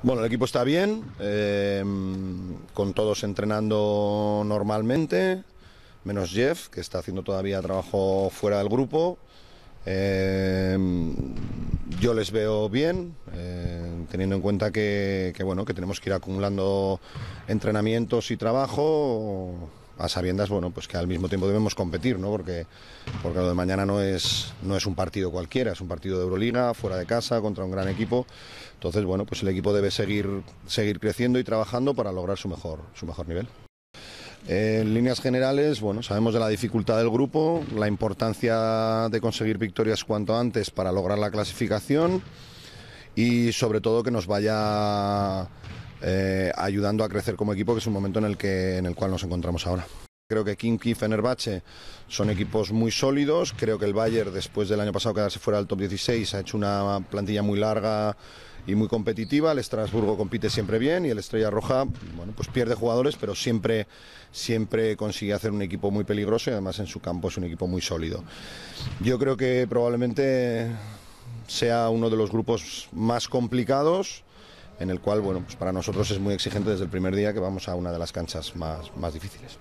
Bueno, el equipo está bien, em, con todos entrenando normalmente, menos Jeff, que está haciendo todavía trabajo fuera del grupo. Em, yo les veo bien, em, teniendo en cuenta que, bueno, que tenemos que ir acumulando entrenamientos y trabajo a sabiendas, bueno, pues que al mismo tiempo debemos competir, ¿no? Porque, porque lo de mañana no es, no es un partido cualquiera, es un partido de Euroliga, fuera de casa, contra un gran equipo. Entonces, bueno, pues el equipo debe seguir, seguir creciendo y trabajando para lograr su mejor, su mejor nivel. Eh, en líneas generales, bueno, sabemos de la dificultad del grupo, la importancia de conseguir victorias cuanto antes para lograr la clasificación y sobre todo que nos vaya eh, ayudando a crecer como equipo, que es un momento en el, que, en el cual nos encontramos ahora. Creo que Kinky y Fenerbahce son equipos muy sólidos. Creo que el Bayern, después del año pasado quedarse fuera del top 16, ha hecho una plantilla muy larga y muy competitiva. El Estrasburgo compite siempre bien y el Estrella Roja, bueno, pues pierde jugadores, pero siempre, siempre consigue hacer un equipo muy peligroso y además en su campo es un equipo muy sólido. Yo creo que probablemente sea uno de los grupos más complicados en el cual, bueno, pues para nosotros es muy exigente desde el primer día que vamos a una de las canchas más difíciles.